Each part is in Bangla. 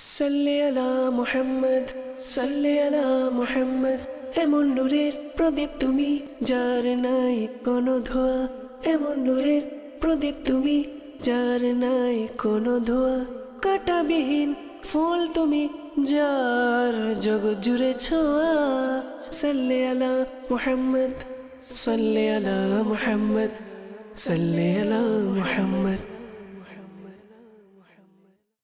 আলা মোহাম্মদ আলা মোহাম্মদ এমন নূরের প্রদীপ তুমি যার নাই কোনো ধোয়া এমন নূরের প্রদীপ তুমি যার নাই কোনো ধোয়া কাটাবিহীন ফুল তুমি যার জগৎ জুড়ে ছোঁয়া সাল্লে আলা মোহাম্মদ সাল্লে আলা মোহাম্মদ সাল্লে আলা মোহাম্মদ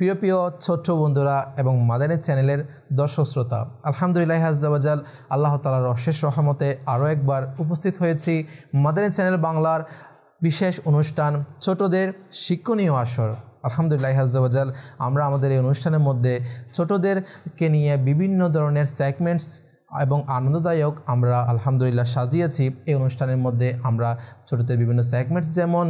প্রিয় প্রিয় ছোট্ট বন্ধুরা এবং মাদানের চ্যানেলের দর্শক শ্রোতা আলহামদুলিল্লাহ হাজাবাজাল আল্লাহ তালার অশেষ রহমতে আরও একবার উপস্থিত হয়েছি মাদানের চ্যানেল বাংলার বিশেষ অনুষ্ঠান ছোটদের শিক্ষণীয় আসর আলহামদুলিল্লাহ হাজাবাজাল আমরা আমাদের এই অনুষ্ঠানের মধ্যে ছোটদেরকে নিয়ে বিভিন্ন ধরনের সেগমেন্টস এবং আনন্দদায়ক আমরা আলহামদুলিল্লাহ সাজিয়েছি এই অনুষ্ঠানের মধ্যে আমরা ছোটদের বিভিন্ন সেগমেন্টস যেমন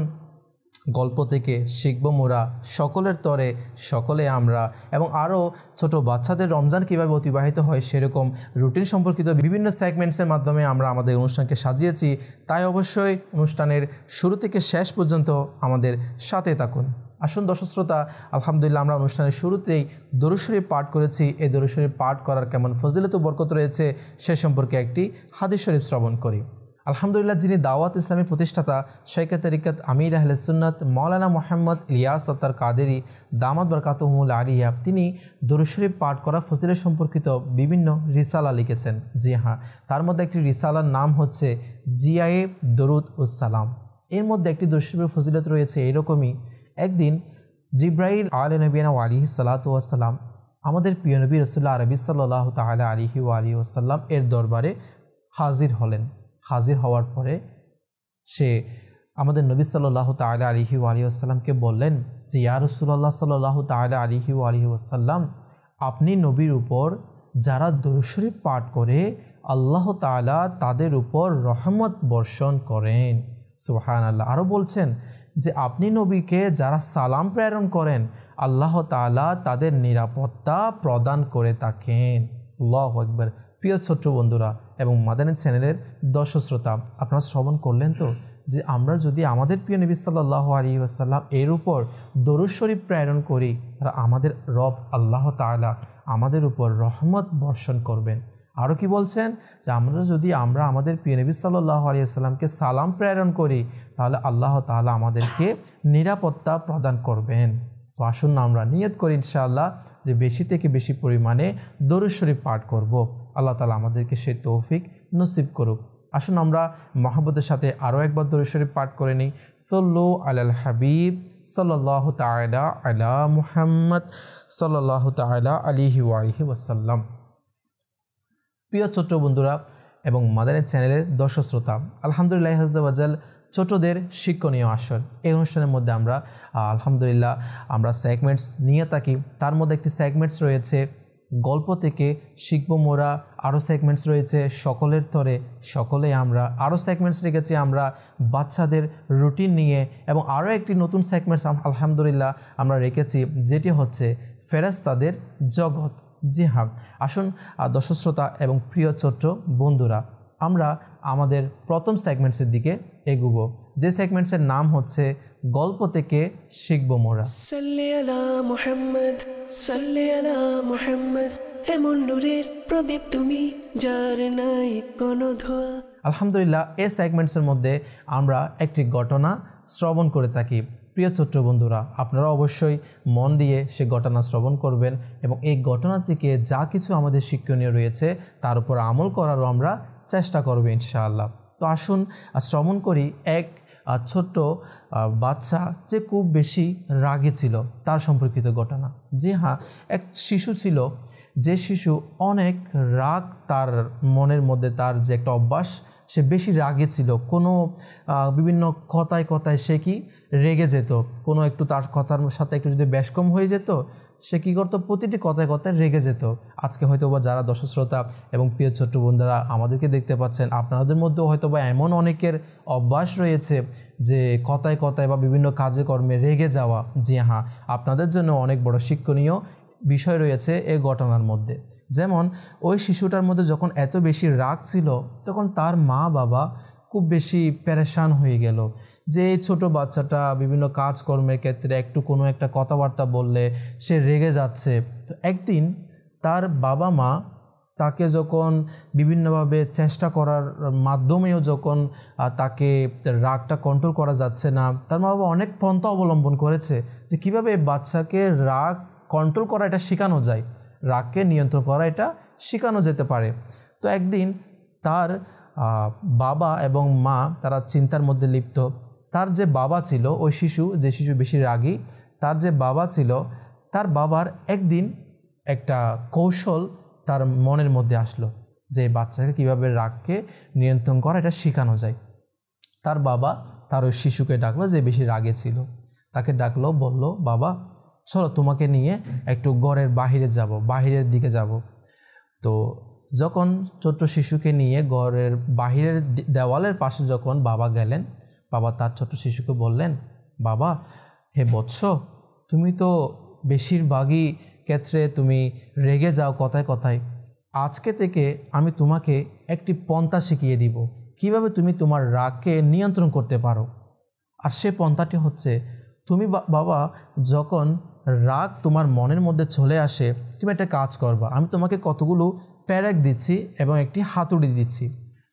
গল্প থেকে শিখব মোরা সকলের তরে সকলে আমরা এবং আরও ছোট বাচ্চাদের রমজান কীভাবে অতিবাহিত হয় সেরকম রুটিন সম্পর্কিত বিভিন্ন সেগমেন্টসের মাধ্যমে আমরা আমাদের অনুষ্ঠানকে সাজিয়েছি তাই অবশ্যই অনুষ্ঠানের শুরু থেকে শেষ পর্যন্ত আমাদের সাথে থাকুন আসুন দর্শক শ্রোতা আলহামদুলিল্লাহ আমরা অনুষ্ঠানের শুরুতেই দরুশরী পাঠ করেছি এই দরুশরী পাঠ করার কেমন ফজিলত বরকত রয়েছে সে সম্পর্কে একটি হাদিস শরীফ শ্রবণ করি আলহামদুলিল্লাহ যিনি দাওয়াত ইসলামের প্রতিষ্ঠাতা শেখ তরিকত আমির আহলে সুন্নত মৌলানা মোহাম্মদ ইলিয়াস সত্তার কাদেরি দামাত বরকাতহমুল আলিয়া তিনি দরুশরীফ পাঠ করা ফজিলের সম্পর্কিত বিভিন্ন রিসালা লিখেছেন জি হ্যাঁ তার মধ্যে একটি রিসালার নাম হচ্ছে জিয়ায়ে দরুদ উসালাম এর মধ্যে একটি দরুশরীফের ফজিলত রয়েছে এরকমই একদিন জিব্রাইল আল নবীনা আলী সালাতাম আমাদের প্রিয় নবী রসুল্লাহ আরবি সাল্লাহ তাহলে আলিহি আলী ওসাল্লাম এর দরবারে হাজির হলেন হাজির হওয়ার পরে সে আমাদের নবী সাল্লাহ তালা আলিহি আলি বললেন যে ইয়ারসুল্লাহ সাল্লাহ তালা আলিহি আলি আসাল্লাম আপনি নবীর উপর যারা দরুশরীফ পাঠ করে আল্লাহ তালা তাদের উপর রহমত বর্ষণ করেন সুহান আল্লাহ আরও বলছেন যে আপনি নবীকে যারা সালাম প্রেরণ করেন আল্লাহ তালা তাদের নিরাপত্তা প্রদান করে থাকেন আল্লাহ একবার প্রিয় ছোট্ট বন্ধুরা এবং মাদানী চ্যানেলের দর্শক শ্রোতা আপনারা শ্রবণ করলেন তো যে আমরা যদি আমাদের প্রিয় নবী সাল্লাহ আলী আসাল্লাম এর উপর দরুশ্বরী প্রেরণ করি তারা আমাদের রব আল্লাহ তালা আমাদের উপর রহমত বর্ষণ করবেন আরও কি বলছেন যে আমরা যদি আমরা আমাদের প্রিয় নবী সাল্লাহ আসসালামকে সালাম প্রেরণ করি তাহলে আল্লাহ তালা আমাদেরকে নিরাপত্তা প্রদান করবেন তো আসুন আমরা নিয়ত করি ইনশাআল্লাহ যে বেশি থেকে বেশি পরিমাণে দরুশ্বরী পাঠ করব। আল্লাহ তালা আমাদেরকে সে তৌফিক নসিব করুক আসুন আমরা মহাব্বতের সাথে আরও একবার দরুশ্বরী পাঠ করে নিই সল্লো আলাল হাবিব সাল্লাহ তায়লা আলা মুহাম্মদ সাল্লাহ তায়লা আলিহি ওয়ালিহি ওয়াসাল্লাম প্রিয় ছোট্ট বন্ধুরা এবং মাদানের চ্যানেলের দর্শক শ্রোতা আলহামদুলিল্লাহ হাজাল ছোটদের শিক্ষণীয় আসর এই অনুষ্ঠানের মধ্যে আমরা আলহামদুলিল্লাহ আমরা সেগমেন্টস নিয়ে থাকি তার মধ্যে একটি সেগমেন্টস রয়েছে গল্প থেকে শিখব মোরা আরও সেগমেন্টস রয়েছে সকলের তরে সকলে আমরা আরও সেগমেন্টস রেখেছি আমরা বাচ্চাদের রুটিন নিয়ে এবং আরও একটি নতুন সেগমেন্টস আলহামদুলিল্লাহ আমরা রেখেছি যেটি হচ্ছে ফেরাস্তাদের জগৎ জি হ্যাঁ আসুন দর্শক শ্রোতা এবং প্রিয় ছোট্ট বন্ধুরা আমরা আমাদের প্রথম সেগমেন্টসের দিকে এগুব যে সেগমেন্টসের নাম হচ্ছে গল্প থেকে শিখব মোরা এমন নূরের প্রদীপ তুমি যার নাই কোনো ধোয়া আলহামদুলিল্লাহ এ সেগমেন্টসের মধ্যে আমরা একটি ঘটনা শ্রবণ করে থাকি প্রিয় ছোট্ট বন্ধুরা আপনারা অবশ্যই মন দিয়ে সে ঘটনা শ্রবণ করবেন এবং এই ঘটনা থেকে যা কিছু আমাদের শিক্ষণীয় রয়েছে তার উপর আমল করারও আমরা চেষ্টা করবো ইনশাআল্লাহ তো আসুন শ্রবণ করি এক ছোট্ট বাচ্চা যে খুব বেশি রাগে ছিল তার সম্পর্কিত ঘটনা যে হ্যাঁ এক শিশু ছিল যে শিশু অনেক রাগ তার মনের মধ্যে তার যে একটা অভ্যাস সে বেশি রাগে ছিল কোনো বিভিন্ন কথায় কথায় সে কি রেগে যেত কোনো একটু তার কথার সাথে একটু যদি ব্যাসকম হয়ে যেত সে কী করতো প্রতিটি কথায় কথায় রেগে যেত আজকে হয়তো বা যারা দর্শশ্রোতা এবং প্রিয় ছোট্ট বন্ধুরা আমাদেরকে দেখতে পাচ্ছেন আপনাদের মধ্যেও হয়তো বা এমন অনেকের অভ্যাস রয়েছে যে কথায় কথায় বা বিভিন্ন কাজে কর্মে রেগে যাওয়া জি হ্যাঁ আপনাদের জন্য অনেক বড় শিক্ষণীয় বিষয় রয়েছে এ ঘটনার মধ্যে যেমন ওই শিশুটার মধ্যে যখন এত বেশি রাগ ছিল তখন তার মা বাবা খুব বেশি প্যারেশান হয়ে গেল যে এই ছোটো বাচ্চাটা বিভিন্ন কাজকর্মের ক্ষেত্রে একটু কোনো একটা কথাবার্তা বললে সে রেগে যাচ্ছে তো একদিন তার বাবা মা তাকে যখন বিভিন্নভাবে চেষ্টা করার মাধ্যমেও যখন তাকে রাগটা কন্ট্রোল করা যাচ্ছে না তার মা বাবা অনেক পন্থা অবলম্বন করেছে যে কীভাবে বাচ্চাকে রাগ কন্ট্রোল করা এটা শেখানো যায় রাগকে নিয়ন্ত্রণ করা এটা শেখানো যেতে পারে তো একদিন তার বাবা এবং মা তারা চিন্তার মধ্যে লিপ্ত তার যে বাবা ছিল ওই শিশু যে শিশু বেশি রাগী তার যে বাবা ছিল তার বাবার একদিন একটা কৌশল তার মনের মধ্যে আসলো যে বাচ্চাকে কিভাবে রাগকে নিয়ন্ত্রণ করা এটা শেখানো যায় তার বাবা তার ওই শিশুকে ডাকলো যে বেশি রাগে ছিল তাকে ডাকলো বলল বাবা চলো তোমাকে নিয়ে একটু ঘরের বাহিরে যাব বাহিরের দিকে যাব তো যখন ছোট্ট শিশুকে নিয়ে ঘরের বাহিরের দেওয়ালের পাশে যখন বাবা গেলেন বাবা তার ছোট শিশুকে বললেন বাবা হে বৎস তুমি তো বেশিরভাগই ক্ষেত্রে তুমি রেগে যাও কথায় কথায় আজকে থেকে আমি তোমাকে একটি পন্থা শিখিয়ে দিব কিভাবে তুমি তোমার রাগকে নিয়ন্ত্রণ করতে পারো আর সে পন্থাটি হচ্ছে তুমি বাবা যখন রাগ তোমার মনের মধ্যে চলে আসে তুমি একটা কাজ করবা আমি তোমাকে কতগুলো প্যারেক দিচ্ছি এবং একটি হাতুড়ি দিচ্ছি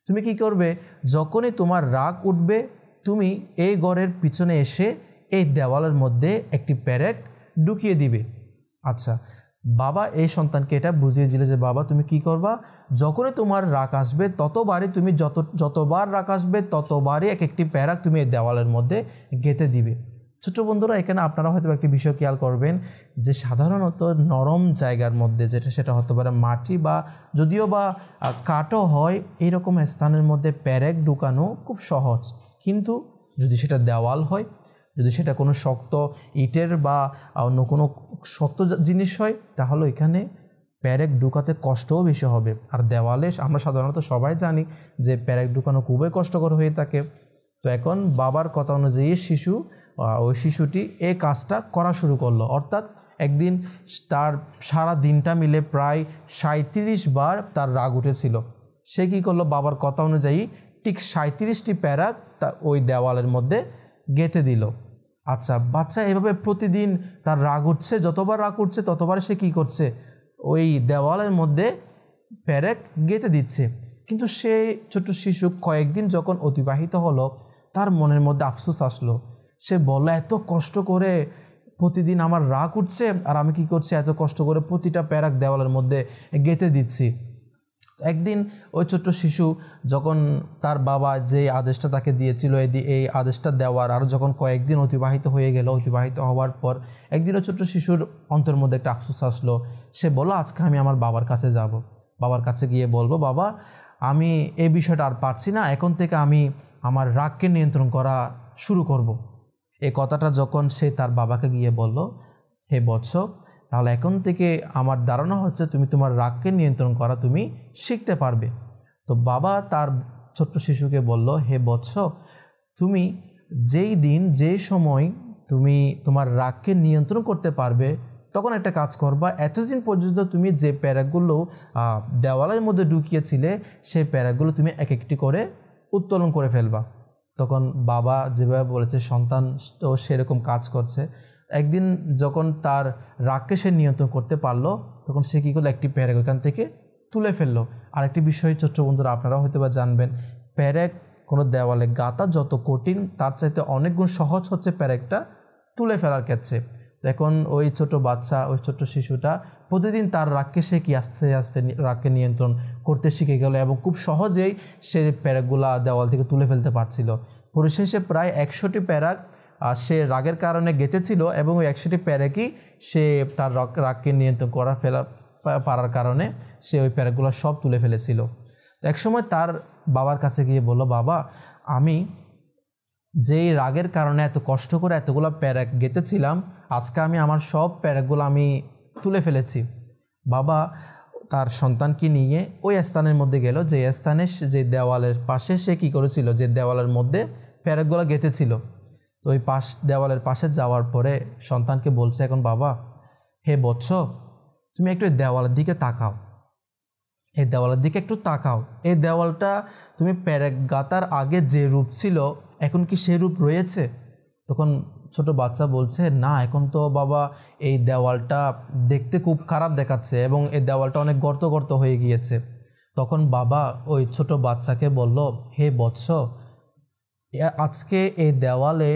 তুমি কি করবে যখনই তোমার রাগ উঠবে তুমি এই গড়ের পিছনে এসে এই দেওয়ালের মধ্যে একটি প্যারেক ঢুকিয়ে দিবে আচ্ছা বাবা এই সন্তানকে এটা বুঝিয়ে দিলে যে বাবা তুমি কি করবা যখনই তোমার রাগ আসবে ততবারই তুমি যত যতবার রাগ আসবে ততবারই এক একটি প্যারাক তুমি এই দেওয়ালের মধ্যে গেঁথে দিবে ছোট বন্ধুরা এখানে আপনারা হয়তো একটি বিষয় খেয়াল করবেন যে সাধারণত নরম জায়গার মধ্যে যেটা সেটা হতে পারে মাটি বা যদিও বা কাটো হয় এরকম স্থানের মধ্যে প্যারেক ঢুকানো খুব সহজ কিন্তু যদি সেটা দেওয়াল হয় যদি সেটা কোনো শক্ত ইটের বা অন্য কোনো শক্ত জিনিস হয় তাহলে এখানে প্যারেক ঢুকাতে কষ্টও বেশি হবে আর দেওয়ালে আমরা সাধারণত সবাই জানি যে প্যারেক ঢুকানো খুবই কষ্টকর হয়ে থাকে তো এখন বাবার কথা অনুযায়ী শিশু ওই শিশুটি এই কাজটা করা শুরু করলো অর্থাৎ একদিন তার সারা দিনটা মিলে প্রায় সাঁত্রিশ বার তার রাগ উঠেছিল সে কী করলো বাবার কথা অনুযায়ী ঠিক সাঁত্রিশটি প্যারা তা ওই দেওয়ালের মধ্যে গেঁথে দিল আচ্ছা বাচ্চা এভাবে প্রতিদিন তার রাগ উঠছে যতবার রাগ উঠছে ততবার সে কী করছে ওই দেওয়ালের মধ্যে প্যারেক গেঁথে দিচ্ছে কিন্তু সে ছোট শিশু কয়েকদিন যখন অতিবাহিত হলো তার মনের মধ্যে আফসোস আসলো সে বলল এত কষ্ট করে প্রতিদিন আমার রাগ উঠছে আর আমি কি করছি এত কষ্ট করে প্রতিটা প্যারাক দেওয়ালের মধ্যে গেঁথে দিচ্ছি একদিন ওই ছোট্ট শিশু যখন তার বাবা যে আদেশটা তাকে দিয়েছিল এই এই আদেশটা দেওয়ার আর যখন কয়েকদিন অতিবাহিত হয়ে গেল অতিবাহিত হওয়ার পর একদিন ওই ছোট্ট শিশুর অন্তর মধ্যে একটা আফসোস আসলো সে বলল আজকে আমি আমার বাবার কাছে যাব বাবার কাছে গিয়ে বলবো বাবা আমি এই বিষয়টা আর পারছি না এখন থেকে আমি আমার রাগকে নিয়ন্ত্রণ করা শুরু করব এ কথাটা যখন সে তার বাবাকে গিয়ে বলল হে বৎস তাহলে এখন থেকে আমার ধারণা হচ্ছে তুমি তোমার রাগকে নিয়ন্ত্রণ করা তুমি শিখতে পারবে তো বাবা তার ছোট্ট শিশুকে বলল হে বৎস তুমি যেই দিন যেই সময় তুমি তোমার রাগকে নিয়ন্ত্রণ করতে পারবে তখন একটা কাজ করবা এতদিন পর্যন্ত তুমি যে প্যারাগুলো দেওয়ালের মধ্যে ঢুকিয়েছিলে সেই প্যারাগুলো তুমি এক একটি করে উত্তোলন করে ফেলবা তখন বাবা যেভাবে বলেছে সন্তান তো সেরকম কাজ করছে একদিন যখন তার রাগকে সে নিয়ন্ত্রণ করতে পারলো তখন সে কী করলো একটি প্যারেক ওইখান থেকে তুলে ফেললো আরেকটি বিষয় ছোট্ট বন্ধুরা আপনারা হয়তো বা জানবেন প্যারেক কোনো দেওয়ালে গাতা যত কঠিন তার চাইতে অনেক গুণ সহজ হচ্ছে প্যারেকটা তুলে ফেলার ক্ষেত্রে এখন ওই ছোট বাচ্চা ওই ছোট শিশুটা প্রতিদিন তার রাগকে সে কি আস্তে আস্তে রাগকে নিয়ন্ত্রণ করতে শিখে গেল এবং খুব সহজেই সে প্যারাগুলা দেওয়াল থেকে তুলে ফেলতে পারছিল পরিশেষে প্রায় একশোটি প্যারাক সে রাগের কারণে গেঁথেছিল এবং ওই একশোটি প্যারাকই সে তার রাগ রাগকে নিয়ন্ত্রণ করা ফেলা পারার কারণে সে ওই প্যারাগুলো সব তুলে ফেলেছিল তো একসময় তার বাবার কাছে গিয়ে বলল বাবা আমি যেই রাগের কারণে এত কষ্ট করে এতগুলো প্যারাক গেঁথেছিলাম আজকে আমি আমার সব প্যারাকগুলো আমি তুলে ফেলেছি বাবা তার সন্তানকে নিয়ে ওই স্থানের মধ্যে গেল যে স্থানে যে দেওয়ালের পাশে সে কী করেছিল যে দেওয়ালের মধ্যে প্যারাকগুলো গেঁথেছিল তো ওই পাশ দেওয়ালের পাশে যাওয়ার পরে সন্তানকে বলছে এখন বাবা হে বৎস তুমি একটু দেওয়ালের দিকে তাকাও এই দেওয়ালের দিকে একটু তাকাও এই দেওয়ালটা তুমি প্যারেক গাতার আগে যে রূপ ছিল এখন কি সে রূপ রয়েছে তখন ছোট বাচ্চা বলছে না এখন তো বাবা এই দেওয়ালটা দেখতে খুব খারাপ দেখাচ্ছে এবং এই দেওয়ালটা অনেক গর্ত গর্ত হয়ে গিয়েছে তখন বাবা ওই ছোট বাচ্চাকে বলল হে বৎস আজকে এই দেওয়ালে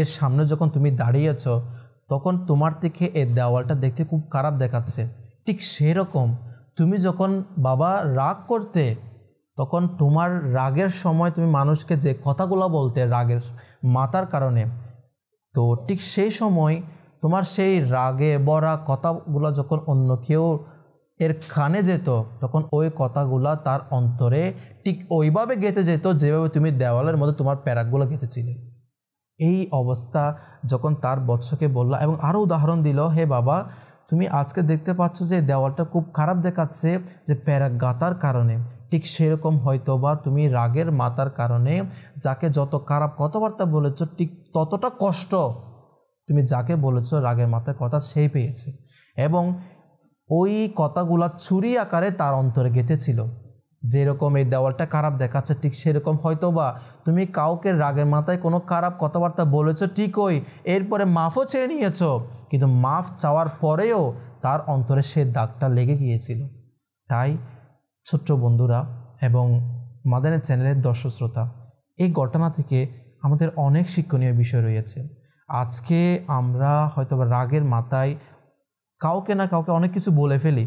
এর সামনে যখন তুমি দাঁড়িয়েছ তখন তোমার থেকে এই দেওয়ালটা দেখতে খুব খারাপ দেখাচ্ছে ঠিক সেরকম তুমি যখন বাবা রাগ করতে তখন তোমার রাগের সময় তুমি মানুষকে যে কথাগুলো বলতে রাগের মাতার কারণে তো ঠিক সেই সময় তোমার সেই রাগে বরা কথাগুলো যখন অন্য কেউ এর খানে যেত তখন ওই কথাগুলা তার অন্তরে ঠিক ওইভাবে গেঁথে যেত যেভাবে তুমি দেওয়ালের মধ্যে তোমার প্যারাকগুলো গেঁথেছিলে এই অবস্থা যখন তার বৎসকে বলল এবং আরও উদাহরণ দিল হে বাবা তুমি আজকে দেখতে পাচ্ছ যে দেওয়ালটা খুব খারাপ দেখাচ্ছে যে প্যারাক গাতার কারণে ঠিক সেরকম হয়তো বা তুমি রাগের মাতার কারণে যাকে যত খারাপ কথাবার্তা বলেছ ঠিক ততটা কষ্ট তুমি যাকে বলেছ রাগের মাথার কথা সেই পেয়েছে এবং ওই কথাগুলা ছুরি আকারে তার অন্তরে গেঁথেছিল যেরকম এই দেওয়ালটা খারাপ দেখাচ্ছে ঠিক সেরকম হয়তো বা তুমি কাউকে রাগের মাথায় কোনো খারাপ কথাবার্তা বলেছ ঠিকই এরপরে মাফও চেয়ে নিয়েছ কিন্তু মাফ চাওয়ার পরেও তার অন্তরে সে দাগটা লেগে গিয়েছিল তাই ছোট্ট বন্ধুরা এবং মাদানের চ্যানেলের দর্শক শ্রোতা এই ঘটনা থেকে আমাদের অনেক শিক্ষণীয় বিষয় রয়েছে আজকে আমরা হয়তোবা রাগের মাথায় কাউকে না কাউকে অনেক কিছু বলে ফেলি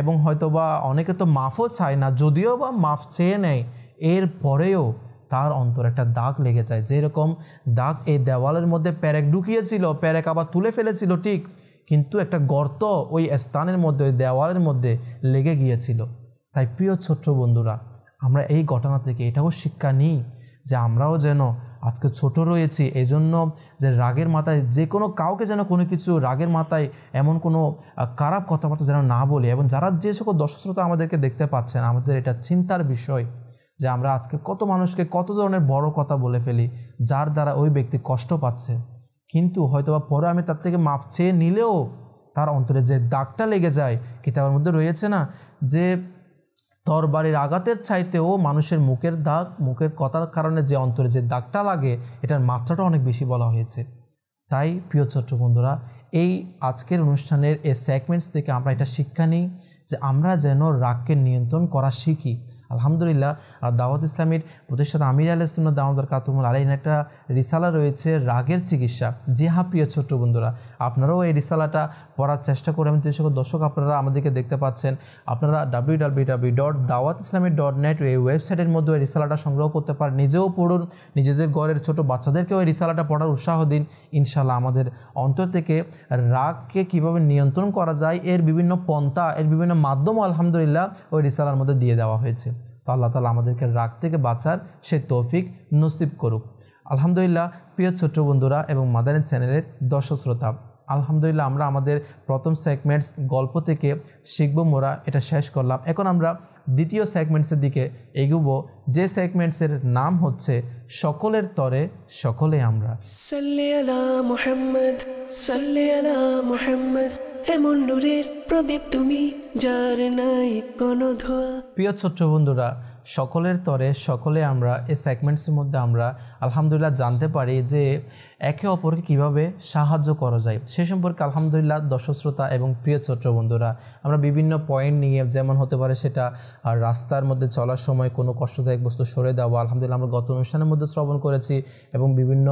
এবং হয়তোবা অনেকে তো মাফও চায় না যদিও বা মাফ চেয়ে নেয় এর পরেও তার অন্তর একটা দাগ লেগে যায় যেরকম দাগ এই দেওয়ালের মধ্যে প্যারেক ঢুকিয়েছিল প্যারেক আবার তুলে ফেলেছিল ঠিক কিন্তু একটা গর্ত ওই স্থানের মধ্যে ওই দেওয়ালের মধ্যে লেগে গিয়েছিল তাই প্রিয় ছোট্ট বন্ধুরা আমরা এই ঘটনা থেকে এটাও শিক্ষা নিই যে আমরাও যেন আজকে ছোট রয়েছি এজন্য যে রাগের মাথায় যে কোনো কাউকে যেন কোনো কিছু রাগের মাথায় এমন কোনো খারাপ কথাবার্তা যেন না বলি এবং যারা যে সকল দর্শকশ্রোতা আমাদেরকে দেখতে পাচ্ছেন আমাদের এটা চিন্তার বিষয় যে আমরা আজকে কত মানুষকে কত ধরনের বড় কথা বলে ফেলি যার দ্বারা ওই ব্যক্তি কষ্ট পাচ্ছে কিন্তু হয়তোবা পরে আমি তার থেকে মাফ চেয়ে নিলেও তার অন্তরে যে দাগটা লেগে যায় কিতাবের মধ্যে রয়েছে না যে তরবারির আঘাতের চাইতেও মানুষের মুখের দাগ মুখের কথার কারণে যে অন্তরে যে দাগটা লাগে এটার মাত্রাটা অনেক বেশি বলা হয়েছে তাই প্রিয় ছোট্ট বন্ধুরা এই আজকের অনুষ্ঠানের এই সেগমেন্টস থেকে আমরা এটা শিক্ষা নিই যে আমরা যেন রাগকে নিয়ন্ত্রণ করা শিখি আলহামদুলিল্লাহ আর দাওয়াত ইসলামীর প্রতিষ্ঠাতা আমির আল সুন্না দামদার কাতুমুল আলাইন একটা রিসালা রয়েছে রাগের চিকিৎসা জি হা হ্যাঁ, প্রিয় ছোট্ট বন্ধুরা আপনারাও এই রিসালাটা পড়ার চেষ্টা করে আমি যে সকল দর্শক আপনারা আমাদেরকে দেখতে পাচ্ছেন আপনারা ডাব্লিউ ডাব্লিউ ডাব্লিউ ডট দাওয়াত ইসলামী ডট নেট এই ওয়েবসাইটের মধ্যে ওই রিসালাটা সংগ্রহ করতে পারেন নিজেও পড়ুন নিজেদের ঘরের ছোট বাচ্চাদেরকেও এই রিসালাটা পড়ার উৎসাহ দিন ইনশাল্লাহ আমাদের অন্তর থেকে রাগকে কিভাবে নিয়ন্ত্রণ করা যায় এর বিভিন্ন পন্থা এর বিভিন্ন মাধ্যম আলহামদুলিল্লাহ ওই রিসালার মধ্যে দিয়ে দেওয়া হয়েছে তো আল্লাহ তালা আমাদেরকে রাগ থেকে বাঁচার সে তৌফিক নসিব করুক আলহামদুলিল্লাহ প্রিয় ছোট্ট বন্ধুরা এবং মাদানী চ্যানেলের দর্শক শ্রোতা আলহামদুলিল্লাহ আমরা আমাদের প্রথম সেগমেন্টস গল্প থেকে শিখব মোরা এটা শেষ করলাম এখন আমরা দ্বিতীয় সেগমেন্টসের দিকে এগুব যে সেগমেন্টসের নাম হচ্ছে সকলের তরে সকলে আমরা সাল্লাহ মোহাম্মদ সাল্লাহ মোহাম্মদ এমন নূরের প্রদীপ তুমি যার নাই কোনো ধোয়া প্রিয় ছোট্ট বন্ধুরা সকলের তরে সকলে আমরা এই সেগমেন্টসের মধ্যে আমরা আলহামদুলিল্লাহ জানতে পারি যে একে অপরকে কিভাবে সাহায্য করা যায় সে সম্পর্কে আলহামদুলিল্লাহ দর্শক শ্রোতা এবং প্রিয় ছোট্ট বন্ধুরা আমরা বিভিন্ন পয়েন্ট নিয়ে যেমন হতে পারে সেটা আর রাস্তার মধ্যে চলার সময় কোনো কষ্টদায়ক বস্তু সরে দেওয়া আলহামদুলিল্লাহ আমরা গত অনুষ্ঠানের মধ্যে শ্রবণ করেছি এবং বিভিন্ন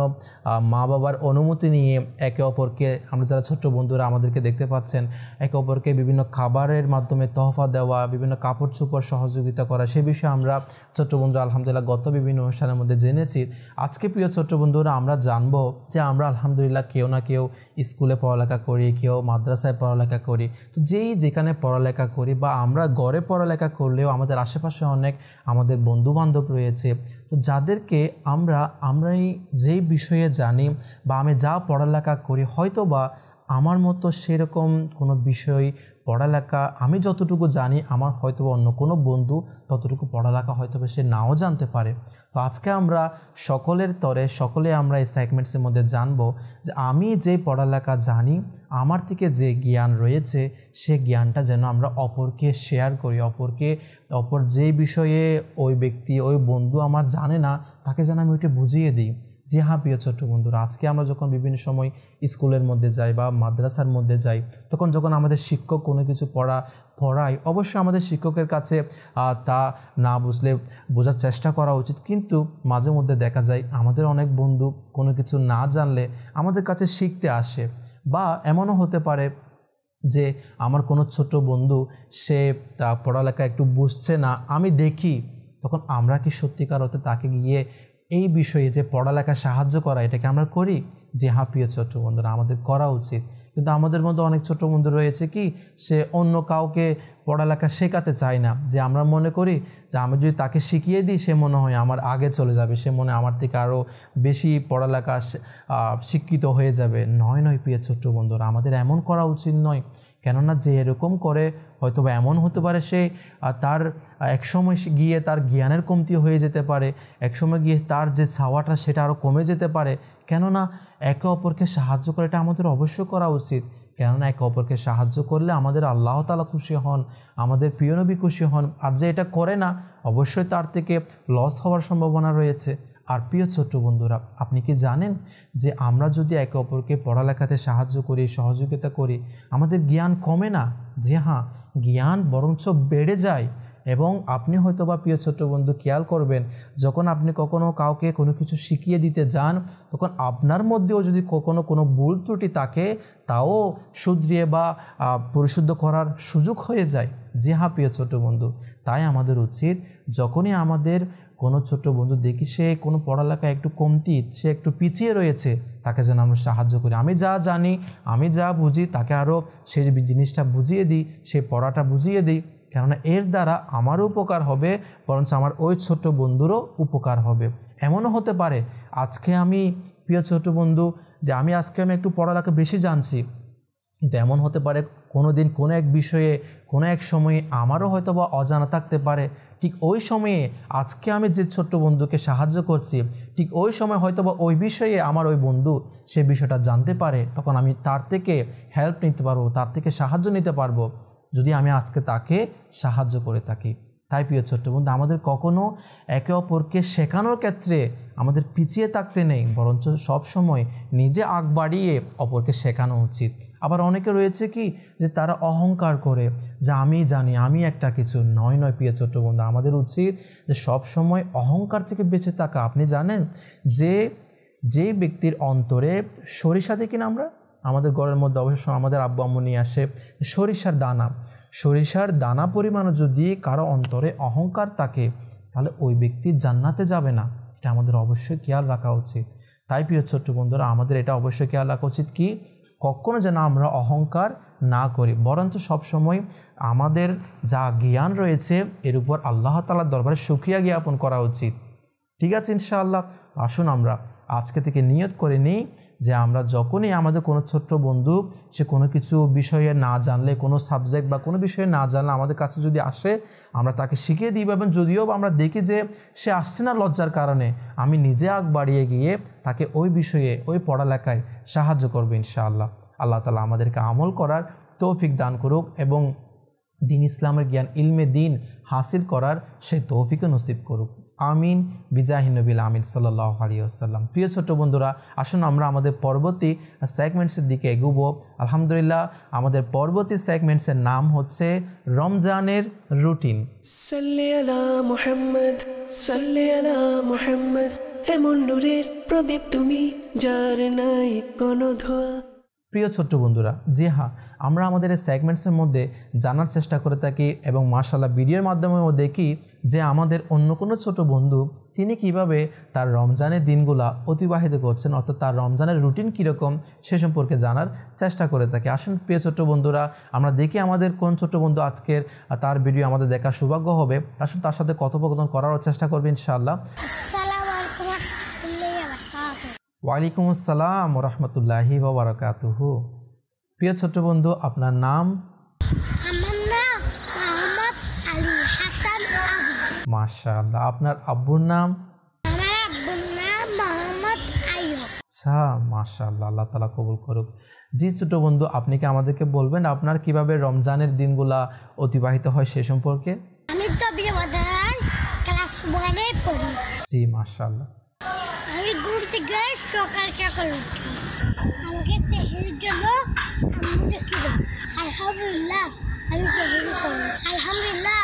মা বাবার অনুমতি নিয়ে একে অপরকে আমরা যারা ছোট্ট বন্ধুরা আমাদেরকে দেখতে পাচ্ছেন একে অপরকে বিভিন্ন খাবারের মাধ্যমে তহফা দেওয়া বিভিন্ন কাপড় চোপড় সহযোগিতা করা সে বিষয়ে আমরা ছোট্ট বন্ধুরা আলহামদুলিল্লাহ গত বিভিন্ন অনুষ্ঠানের মধ্যে জেনেছি আজকে প্রিয় ছোট্ট বন্ধুরা আমরা জানবো যে আমরা আলহামদুলিল্লাহ কেউ না কেউ স্কুলে পড়ালেখা করি কেউ মাদ্রাসায় পড়ালেখা করি তো যেই যেখানে পড়ালেখা করি বা আমরা গড়ে পড়ালেখা করলেও আমাদের আশেপাশে অনেক আমাদের বন্ধুবান্ধব রয়েছে তো যাদেরকে আমরা আমরাই যেই বিষয়ে জানি বা আমি যা পড়ালেখা করি হয়তো বা আমার মতো সেরকম কোনো বিষয় পড়ালেখা আমি যতটুকু জানি আমার হয়তো অন্য কোনো বন্ধু ততটুকু পড়ালেখা হয়তো সে নাও জানতে পারে তো আজকে আমরা সকলের তরে সকলে আমরা এই সেগমেন্টসের মধ্যে জানব যে আমি যে পড়ালেখা জানি আমার থেকে যে জ্ঞান রয়েছে সে জ্ঞানটা যেন আমরা অপরকে শেয়ার করি অপরকে অপর যে বিষয়ে ওই ব্যক্তি ওই বন্ধু আমার জানে না তাকে যেন আমি ওইটা বুঝিয়ে দিই যে হ্যাঁ প্রিয় ছোট্ট বন্ধুরা আজকে আমরা যখন বিভিন্ন সময় স্কুলের মধ্যে যাই বা মাদ্রাসার মধ্যে যাই তখন যখন আমাদের শিক্ষক কোনো কিছু পড়া পড়ায় অবশ্যই আমাদের শিক্ষকের কাছে তা না বুঝলে বোঝার চেষ্টা করা উচিত কিন্তু মাঝে মধ্যে দেখা যায় আমাদের অনেক বন্ধু কোনো কিছু না জানলে আমাদের কাছে শিখতে আসে বা এমনও হতে পারে যে আমার কোনো ছোট বন্ধু সে তা পড়ালেখা একটু বুঝছে না আমি দেখি তখন আমরা কি সত্যিকার হতে তাকে গিয়ে এই বিষয়ে যে পড়ালেখা সাহায্য করা এটাকে আমরা করি যে হ্যাঁ, প্রিয় ছোট্ট বন্ধুরা আমাদের করা উচিত কিন্তু আমাদের মধ্যে অনেক ছোট বন্ধু রয়েছে কি সে অন্য কাউকে পড়ালেখা শেখাতে চায় না যে আমরা মনে করি যে আমি যদি তাকে শিখিয়ে দিই সে মনে হয় আমার আগে চলে যাবে সে মনে আমার থেকে আরও বেশি পড়ালেখা শিক্ষিত হয়ে যাবে নয় নয় প্রিয় ছোট্ট বন্ধুরা আমাদের এমন করা উচিত নয় কেননা যে এরকম করে হয়তো বা এমন হতে পারে সে তার একসময় গিয়ে তার জ্ঞানের কমতি হয়ে যেতে পারে একসময় গিয়ে তার যে ছাওয়াটা সেটা আরও কমে যেতে পারে কেননা একে অপরকে সাহায্য করা এটা আমাদের অবশ্যই করা উচিত কেননা একে অপরকে সাহায্য করলে আমাদের আল্লাহ তালা খুশি হন আমাদের প্রিয়নবী খুশি হন আর যে এটা করে না অবশ্যই তার থেকে লস হওয়ার সম্ভাবনা রয়েছে আর প্রিয় ছোট্ট বন্ধুরা আপনি কি জানেন যে আমরা যদি একে অপরকে পড়ালেখাতে সাহায্য করি সহযোগিতা করি আমাদের জ্ঞান কমে না যে হ্যাঁ জ্ঞান বরঞ্চ বেড়ে যায় এবং আপনি হয়তো বা প্রিয় ছোট্ট বন্ধু খেয়াল করবেন যখন আপনি কখনও কাউকে কোনো কিছু শিখিয়ে দিতে যান তখন আপনার মধ্যেও যদি কখনও কোনো ভুল ত্রুটি থাকে তাও শুধরিয়ে বা পরিশুদ্ধ করার সুযোগ হয়ে যায় যে হ্যাঁ প্রিয় ছোট্ট বন্ধু তাই আমাদের উচিত যখনই আমাদের কোনো ছোট বন্ধু দেখি সে কোনো পড়ালেখা একটু কমতি সে একটু পিছিয়ে রয়েছে তাকে যেন আমরা সাহায্য করি আমি যা জানি আমি যা বুঝি তাকে আরও সেই জিনিসটা বুঝিয়ে দিই সে পড়াটা বুঝিয়ে দিই কেননা এর দ্বারা আমারও উপকার হবে বরঞ্চ আমার ওই ছোট বন্ধুরও উপকার হবে এমনও হতে পারে আজকে আমি প্রিয় ছোট বন্ধু যে আমি আজকে আমি একটু পড়ালেখা বেশি জানছি কিন্তু এমন হতে পারে কোনো দিন কোনো এক বিষয়ে কোনো এক সময়ে আমারও হয়তো বা অজানা থাকতে পারে ঠিক ওই সময়ে আজকে আমি যে ছোট্ট বন্ধুকে সাহায্য করছি ঠিক ওই সময় হয়তো বা ওই বিষয়ে আমার ওই বন্ধু সে বিষয়টা জানতে পারে তখন আমি তার থেকে হেল্প নিতে পারবো তার থেকে সাহায্য নিতে পারবো যদি আমি আজকে তাকে সাহায্য করে থাকি তাই প্রিয় ছোট্ট বন্ধু আমাদের কখনও একে অপরকে শেখানোর ক্ষেত্রে আমাদের পিছিয়ে থাকতে নেই বরঞ্চ সবসময় নিজে আগ বাড়িয়ে অপরকে শেখানো উচিত আবার অনেকে রয়েছে কি যে তারা অহংকার করে যে আমি জানি আমি একটা কিছু নয় নয় প্রিয় ছোট্ট বন্ধু আমাদের উচিত যে সব সময় অহংকার থেকে বেঁচে থাকা আপনি জানেন যে যে ব্যক্তির অন্তরে সরিষা দেখি না আমরা আমাদের ঘরের মধ্যে অবশ্য আমাদের আব্বু আম্মু নিয়ে আসে সরিষার দানা সরিষার দানা পরিমাণ যদি কারো অন্তরে অহংকার থাকে তাহলে ওই ব্যক্তি জান্নাতে যাবে না এটা আমাদের অবশ্যই খেয়াল রাখা উচিত তাই প্রিয় ছোট্ট বন্ধুরা আমাদের এটা অবশ্যই খেয়াল রাখা উচিত কি কখনো যেন আমরা অহংকার না করি বরঞ্চ সবসময় আমাদের যা জ্ঞান রয়েছে এর উপর আল্লাহ তালার দরবারে সুক্রিয়া জ্ঞাপন করা উচিত ঠিক আছে ইনশাআল্লাহ আসুন আমরা আজকে থেকে নিয়ত করে নিই যে আমরা যখনই আমাদের কোনো ছোট্ট বন্ধু সে কোনো কিছু বিষয়ে না জানলে কোনো সাবজেক্ট বা কোনো বিষয়ে না জানলে আমাদের কাছে যদি আসে আমরা তাকে শিখিয়ে দিই এবং যদিও আমরা দেখি যে সে আসছে না লজ্জার কারণে আমি নিজে আগ বাড়িয়ে গিয়ে তাকে ওই বিষয়ে ওই পড়ালেখায় সাহায্য করবো ইনশাআল্লাহ আল্লাহ তালা আমাদেরকে আমল করার তৌফিক দান করুক এবং দিন ইসলামের জ্ঞান ইলমে দিন হাসিল করার সেই তৌফিকও নসিব করুক আমিন বিজাহিনবিল আমিন সাল্লাহ আলী আসাল্লাম প্রিয় ছোট বন্ধুরা আসুন আমরা আমাদের পরবর্তী সেগমেন্টসের দিকে এগুব আলহামদুলিল্লাহ আমাদের পরবর্তী সেগমেন্টসের নাম হচ্ছে রমজানের রুটিন মোহাম্মদ মোহাম্মদ এমন নূরের প্রদীপ তুমি যার নাই কোনো ধোয়া প্রিয় ছোট্ট বন্ধুরা জি হ্যাঁ আমরা আমাদের এই সেগমেন্টসের মধ্যে জানার চেষ্টা করে থাকি এবং মার্শাল্লাহ ভিডিওর মাধ্যমেও দেখি যে আমাদের অন্য কোনো ছোট বন্ধু তিনি কিভাবে তার রমজানের দিনগুলা অতিবাহিত করছেন অর্থাৎ তার রমজানের রুটিন কীরকম সে সম্পর্কে জানার চেষ্টা করে থাকে আসুন প্রিয় ছোট্ট বন্ধুরা আমরা দেখি আমাদের কোন ছোট বন্ধু আজকের তার ভিডিও আমাদের দেখার সৌভাগ্য হবে আসুন তার সাথে কথোপকথন করারও চেষ্টা করবে ইনশাআল্লাহ ওয়ালাইকুম আসসালাম রহমতুল্লাহি বারাকাতুহ প্রিয় ছোট্ট বন্ধু আপনার নাম মাশাল আপনার আব্বুর নাম আচ্ছা মাশাআল্লাহ আল্লাহ তালা কবুল করুক জি ছোট বন্ধু আপনি কি আমাদেরকে বলবেন আপনার কিভাবে রমজানের দিনগুলা অতিবাহিত হয় সে সম্পর্কে জি মাশাল্লাহ সকাল উঠি আমাকে সেহেরির জন্য আমি দেখি আলহামদুলিল্লাহ আমি সেহেরি করি আলহামদুলিল্লাহ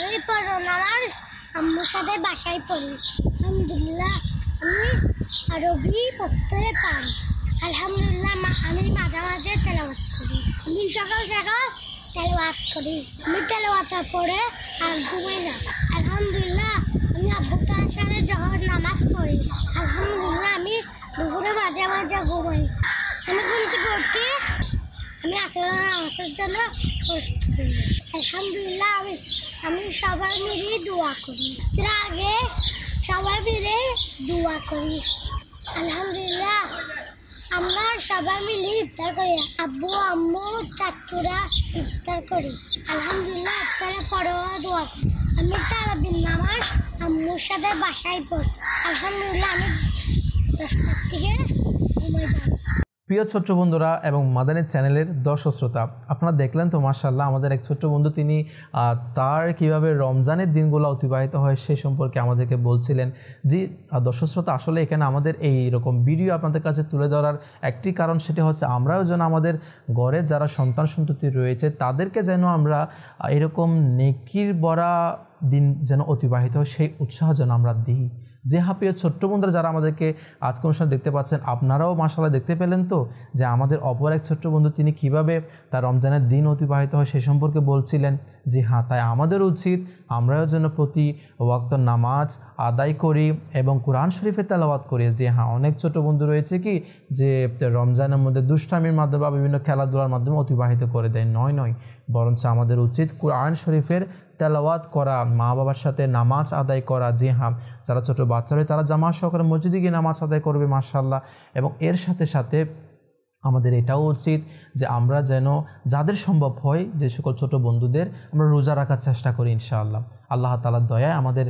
আমি পড়ন আমার আম্মুর সাথে বাসায় পড়ি আলহামদুলিল্লাহ আমি আরবি পড়তে পারি আলহামদুলিল্লাহ আমি মাঝে মাঝে তেলাবাত করি আমি সকাল সকাল তেলাবাত করি আমি তেলাবাতার পরে আর ঘুমাই না আলহামদুলিল্লাহ আমি আব্বু সাথে যখন নামাজ পড়ি যেন আলহামদুলিল্লাহ আমি আমি সবাই মিলে দোয়া করি তার আগে সবাই মিলে দোয়া করি আলহামদুলিল্লাহ আমরা সবাই মিলে ইফতার করি আব্বু আম্মু চাচুরা ইফতার করি আলহামদুলিল্লাহ ইফতারের পরেও দোয়া করি আমি তারাবিন নামাজ আম্মুর সাথে বাসায় পড়ি আলহামদুলিল্লাহ আমি দশটার থেকে প্রিয় ছোট্ট বন্ধুরা এবং মাদানের চ্যানেলের দর্শক শ্রোতা আপনারা দেখলেন তো মার্শাল্লাহ আমাদের এক ছোট্ট বন্ধু তিনি তার কিভাবে রমজানের দিনগুলো অতিবাহিত হয় সে সম্পর্কে আমাদেরকে বলছিলেন যে দর্শক শ্রোতা আসলে এখানে আমাদের এই রকম ভিডিও আপনাদের কাছে তুলে ধরার একটি কারণ সেটি হচ্ছে আমরাও যেন আমাদের ঘরে যারা সন্তান সন্ততি রয়েছে তাদেরকে যেন আমরা এরকম নেকির বড়া দিন যেন অতিবাহিত হয় সেই উৎসাহ যেন আমরা দিই যে হাঁপিয়ে ছোট্ট বন্ধুরা যারা আমাদেরকে আজকে অনুষ্ঠানে দেখতে পাচ্ছেন আপনারাও মাসালা দেখতে পেলেন তো যে আমাদের অপর এক ছোট্ট বন্ধু তিনি কিভাবে তার রমজানের দিন অতিবাহিত হয় সে সম্পর্কে বলছিলেন যে হ্যাঁ তাই আমাদের উচিত আমরাও যেন প্রতি ওয়াক্ত নামাজ আদায় করি এবং কোরআন শরীফে তেলাওয়াত করি যে হ্যাঁ অনেক ছোট বন্ধু রয়েছে কি যে রমজানের মধ্যে দুষ্টামির মাধ্যমে বা বিভিন্ন খেলাধুলার মাধ্যমে অতিবাহিত করে দেয় নয় নয় বরঞ্চ আমাদের উচিত কোরআন শরীফের তেলাওয়াত করা মা বাবার সাথে নামাজ আদায় করা যে হাম হ্যাঁ, যারা ছোট রয়ে তারা জামাত সহকারে মসজিদে গিয়ে নামাজ আদায় করবে মার্শাল্লাহ এবং এর সাথে সাথে আমাদের এটাও উচিত যে আমরা যেন যাদের সম্ভব হয় যে সকল ছোট বন্ধুদের আমরা রোজা রাখার চেষ্টা করি ইনশাআল্লাহ আল্লাহ তালার দয়ায় আমাদের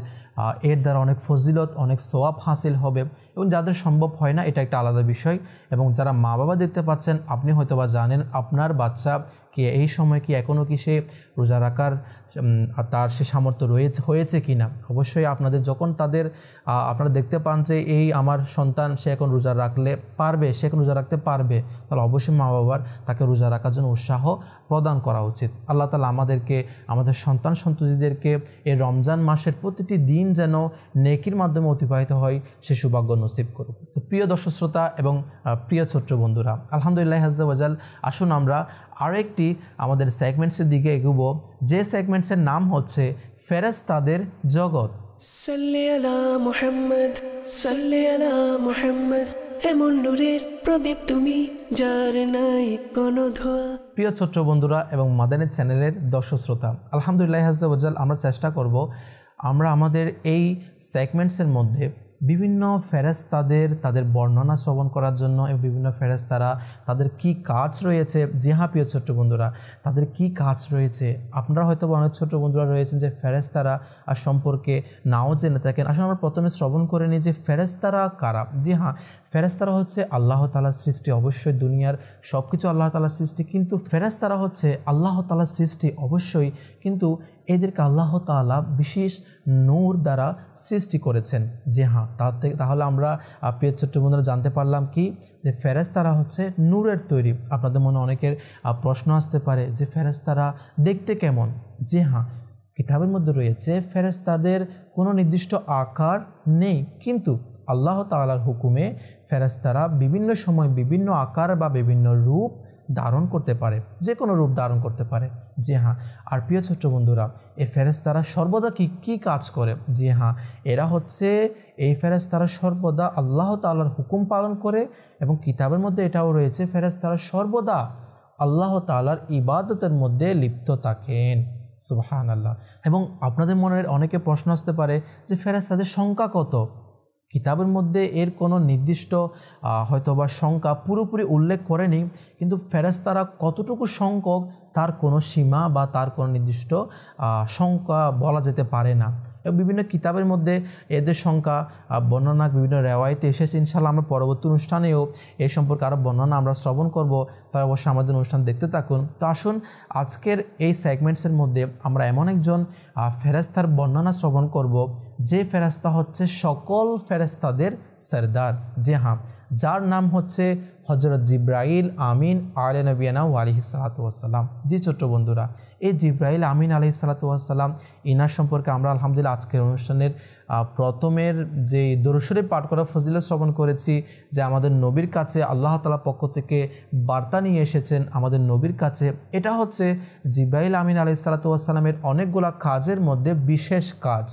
এর দ্বারা অনেক ফজিলত অনেক সোয়াব হাসিল হবে এবং যাদের সম্ভব হয় না এটা একটা আলাদা বিষয় এবং যারা মা বাবা দেখতে পাচ্ছেন আপনি হয়তো বা জানেন আপনার বাচ্চা কি এই সময় কি এখনও কি সে রোজা রাখার তার সে সামর্থ্য রয়েছে হয়েছে কি না অবশ্যই আপনাদের যখন তাদের আপনারা দেখতে পান যে এই আমার সন্তান সে এখন রোজা রাখলে পারবে সে এখন রোজা রাখতে পারবে তাহলে অবশ্যই মা বাবার তাকে রোজা রাখার জন্য উৎসাহ প্রদান করা উচিত আল্লাহ তালা আমাদেরকে আমাদের সন্তান সন্ততিদেরকে এই রমজান মাসের প্রতিটি দিন দিন যেন নেকির মাধ্যমে অতিবাহিত হয় সে সৌভাগ্য নসিব করুক তো প্রিয় দর্শক শ্রোতা এবং প্রিয় ছোট্ট বন্ধুরা আলহামদুলিল্লাহ হাজ্জাওয়াজাল আসুন আমরা আরেকটি আমাদের সেগমেন্টসের দিকে এগুব যে সেগমেন্টসের নাম হচ্ছে ফেরাজ তাদের জগৎ প্রদীপ তুমি প্রিয় ছোট্ট বন্ধুরা এবং মাদানের চ্যানেলের দর্শক শ্রোতা আলহামদুলিল্লাহ হাজাল আমরা চেষ্টা করব আমরা আমাদের এই সেগমেন্টসের মধ্যে বিভিন্ন ফেরেস্তাদের তাদের বর্ণনা শ্রবণ করার জন্য এবং বিভিন্ন ফেরেস্তারা তাদের কি কাজ রয়েছে যে হ্যাঁ, প্রিয় ছোট্ট বন্ধুরা তাদের কি কাজ রয়েছে আপনারা হয়তো অনেক ছোট্ট বন্ধুরা রয়েছেন যে ফেরেস্তারা আর সম্পর্কে নাও জেনে থাকেন আসলে আমরা প্রথমে শ্রবণ করে নিই যে ফেরেস্তারা কারা জি হ্যাঁ ফেরেস্তারা হচ্ছে আল্লাহ তালার সৃষ্টি অবশ্যই দুনিয়ার সব কিছু আল্লাহ তালার সৃষ্টি কিন্তু ফেরেস্তারা হচ্ছে আল্লাহ তালার সৃষ্টি অবশ্যই কিন্তু এদেরকে আল্লাহ তালা বিশেষ নূর দ্বারা সৃষ্টি করেছেন যে হ্যাঁ তাতে তাহলে আমরা প্রিয় ছোট্ট বন্ধুরা জানতে পারলাম কি যে ফেরেস্তারা হচ্ছে নূরের তৈরি আপনাদের মনে অনেকের প্রশ্ন আসতে পারে যে ফেরেস্তারা দেখতে কেমন যে হ্যাঁ কিতাবের মধ্যে রয়েছে ফেরেস্তাদের কোনো নির্দিষ্ট আকার নেই কিন্তু আল্লাহ তালার হুকুমে ফেরেস্তারা বিভিন্ন সময় বিভিন্ন আকার বা বিভিন্ন রূপ ধারণ করতে পারে যে কোনো রূপ ধারণ করতে পারে যে হ্যাঁ আর প্রিয় ছোট্ট বন্ধুরা এই ফেরেস্তারা সর্বদা কি কি কাজ করে যে হ্যাঁ এরা হচ্ছে এই ফেরেস্তারা সর্বদা আল্লাহ তালার হুকুম পালন করে এবং কিতাবের মধ্যে এটাও রয়েছে ফেরেস্তারা সর্বদা আল্লাহ তালার ইবাদতের মধ্যে লিপ্ত থাকেন সুবাহান আল্লাহ এবং আপনাদের মনের অনেকে প্রশ্ন আসতে পারে যে ফেরেস্তাদের সংখ্যা কত কিতাবের মধ্যে এর কোনো নির্দিষ্ট হয়তো বা সংখ্যা পুরোপুরি উল্লেখ করেনি কিন্তু ফেরেস্তারা কতটুকু সংখ্যক তার কোনো সীমা বা তার কোনো নির্দিষ্ট সংখ্যা বলা যেতে পারে না এবং বিভিন্ন কিতাবের মধ্যে এদের সংখ্যা বর্ণনা বিভিন্ন রেওয়ায়তে এসেছে ইনশাল্লাহ আমরা পরবর্তী অনুষ্ঠানেও এ সম্পর্কে আরও বর্ণনা আমরা শ্রবণ করব তাই অবশ্যই আমাদের অনুষ্ঠান দেখতে থাকুন তো আসুন আজকের এই সেগমেন্টসের মধ্যে আমরা এমন একজন ফেরাস্তার বর্ণনা শ্রবণ করব যে ফেরাস্তা হচ্ছে সকল ফেরাস্তাদের সরদার জি হ্যাঁ যার নাম হচ্ছে হজরত জিব্রাইল আমিন আল নবিয়ানা আলহি সালাতুয়াসাল্লাম জি ছোট্ট বন্ধুরা এই জিব্রাইল আমিন আলহি সালাতাম ইনার সম্পর্কে আমরা আলহামদুলিল্লাহ আজকের অনুষ্ঠানের প্রথমের যে দরসরে পাঠ করা ফজিল শ্রবণ করেছি যে আমাদের নবীর কাছে আল্লাহ তালা পক্ষ থেকে বার্তা নিয়ে এসেছেন আমাদের নবীর কাছে এটা হচ্ছে জিব্রাইল আমিন আলহি সালাতামের অনেকগুলা কাজের মধ্যে বিশেষ কাজ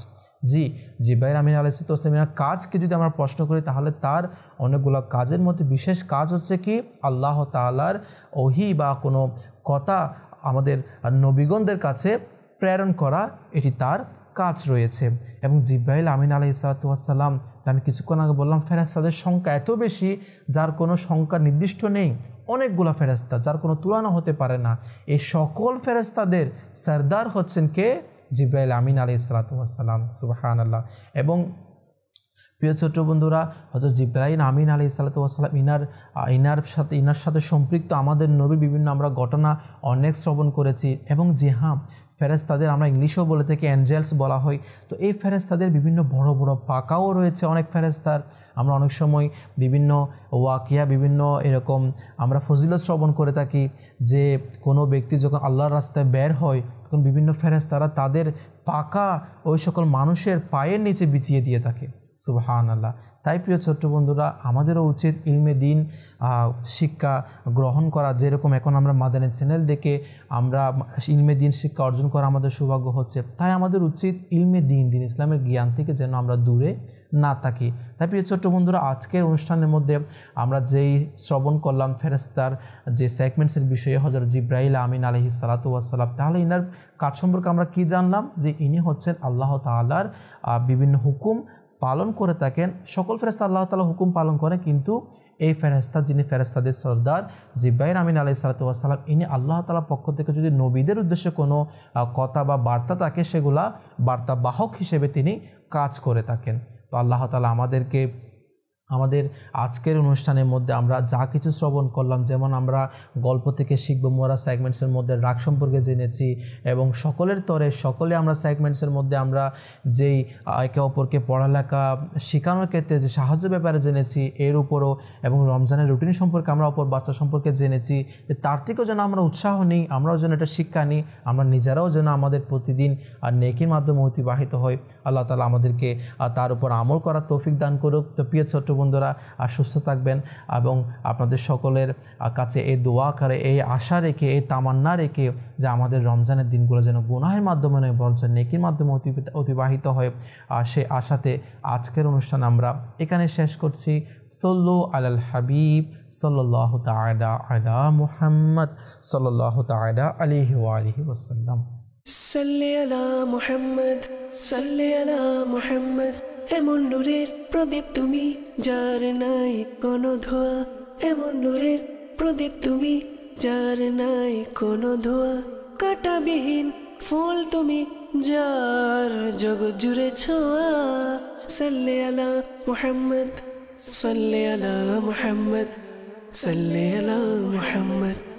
জি জিব্রাইল আমিন আলাইসালামের কাজকে যদি আমরা প্রশ্ন করি তাহলে তার অনেকগুলো কাজের মধ্যে বিশেষ কাজ হচ্ছে কি আল্লাহ তালার ওহি বা কোনো কথা আমাদের নবীগণদের কাছে প্রেরণ করা এটি তার কাজ রয়েছে এবং জিব্রাহিল আমিন আলি ইসালাতাম যা আমি কিছুক্ষণ আগে বললাম ফেরাস্তাদের সংখ্যা এত বেশি যার কোনো সংখ্যা নির্দিষ্ট নেই অনেকগুলো ফেরাস্তা যার কোনো তুলনা হতে পারে না এই সকল ফেরাস্তাদের সর্দার হচ্ছেন কে জিব্রাইল আমিন আলি ইসলাতাম সুবাহান আল্লাহ এবং প্রিয় ছোট বন্ধুরা হজরত জিব্রাহিম আমিন আলী সালাতাম ইনার ইনার সাথে ইনার সাথে সম্পৃক্ত আমাদের নবীর বিভিন্ন আমরা ঘটনা অনেক শ্রবণ করেছি এবং যে হ্যাঁ ফেরেস্তাদের আমরা ইংলিশেও বলে থাকি অ্যাঞ্জেলস বলা হয় তো এই ফেরেস্তাদের বিভিন্ন বড় বড় পাকাও রয়েছে অনেক ফেরেস্তার আমরা অনেক সময় বিভিন্ন ওয়াকিয়া বিভিন্ন এরকম আমরা ফজিলত শ্রবণ করে থাকি যে কোনো ব্যক্তি যখন আল্লাহর রাস্তায় বের হয় তখন বিভিন্ন ফেরেস্তারা তাদের পাকা ওই সকল মানুষের পায়ের নিচে বিছিয়ে দিয়ে থাকে সুবহান আল্লাহ তাই প্রিয় ছোট্ট বন্ধুরা আমাদেরও উচিত ইলমে দিন শিক্ষা গ্রহণ করা যেরকম এখন আমরা মাদানের চ্যানেল দেখে আমরা ইলমে দিন শিক্ষা অর্জন করা আমাদের সৌভাগ্য হচ্ছে তাই আমাদের উচিত ইলমে দিন দিন ইসলামের জ্ঞান থেকে যেন আমরা দূরে না থাকি তাই প্রিয় ছোট্ট বন্ধুরা আজকের অনুষ্ঠানের মধ্যে আমরা যেই শ্রবণ করলাম ফেরেস্তার যে সেগমেন্টসের বিষয়ে হজরত জিব্রাহিল আমিন আলহি সালাতুয়াসাল্লাম তাহলে ইনার কাজ সম্পর্কে আমরা কি জানলাম যে ইনি হচ্ছেন আল্লাহ তালার বিভিন্ন হুকুম পালন করে থাকেন সকল ফেরেস্তা আল্লাহ তালা হুকুম পালন করেন কিন্তু এই ফেরেস্তা যিনি ফেরেস্তাদের সর্দার জিব্বাইন আমিন আলাই সালাতাম ইনি আল্লাহ তালার পক্ষ থেকে যদি নবীদের উদ্দেশ্যে কোনো কথা বা বার্তা থাকে সেগুলা বার্তা বাহক হিসেবে তিনি কাজ করে থাকেন তো আল্লাহ তালা আমাদেরকে আমাদের আজকের অনুষ্ঠানের মধ্যে আমরা যা কিছু শ্রবণ করলাম যেমন আমরা গল্প থেকে শিখব মোরা সেগমেন্টসের মধ্যে রাগ সম্পর্কে জেনেছি এবং সকলের তরে সকলে আমরা সেগমেন্টসের মধ্যে আমরা যেই একে অপরকে পড়ালেখা শেখানোর ক্ষেত্রে যে সাহায্য ব্যাপারে জেনেছি এর উপরও এবং রমজানের রুটিন সম্পর্কে আমরা অপর বাচ্চা সম্পর্কে জেনেছি যে তার থেকেও যেন আমরা উৎসাহ নিই আমরাও যেন এটা শিক্ষা নিই আমরা নিজেরাও যেন আমাদের প্রতিদিন আর নেকির মাধ্যমে অতিবাহিত হই আল্লাহ তালা আমাদেরকে তার উপর আমল করার তৌফিক দান করুক তো প্রিয় ছোট্ট বন্ধুরা সুস্থ থাকবেন এবং আপনাদের সকলের কাছে এই দোয়া করে এই আশা রেখে এই তামান্না রেখে যে আমাদের রমজানের দিনগুলো যেন গুনাহের মাধ্যমে নয় বরঞ্চ নেকির মাধ্যমে অতিবাহিত হয় সে আশাতে আজকের অনুষ্ঠান আমরা এখানে শেষ করছি সল্লু আলাল হাবিব সল্লাহ তায়দা আলা মুহাম্মদ সল্লাহ তায়দা আলিহি আলহি ওসাল্লাম صل على محمد صل على محمد এমন নূরের প্রদীপ তুমি যার নাই কোনো ধোয়া এমন নূরের প্রদীপ তুমি যার নাই কোনো ধোয়া কাটাবিহীন ফুল তুমি যার জগৎ জুড়ে ছোয়া সাল্লে আলা মোহাম্মদ সাল্লে আলা মোহাম্মদ সাল্লে আলা মোহাম্মদ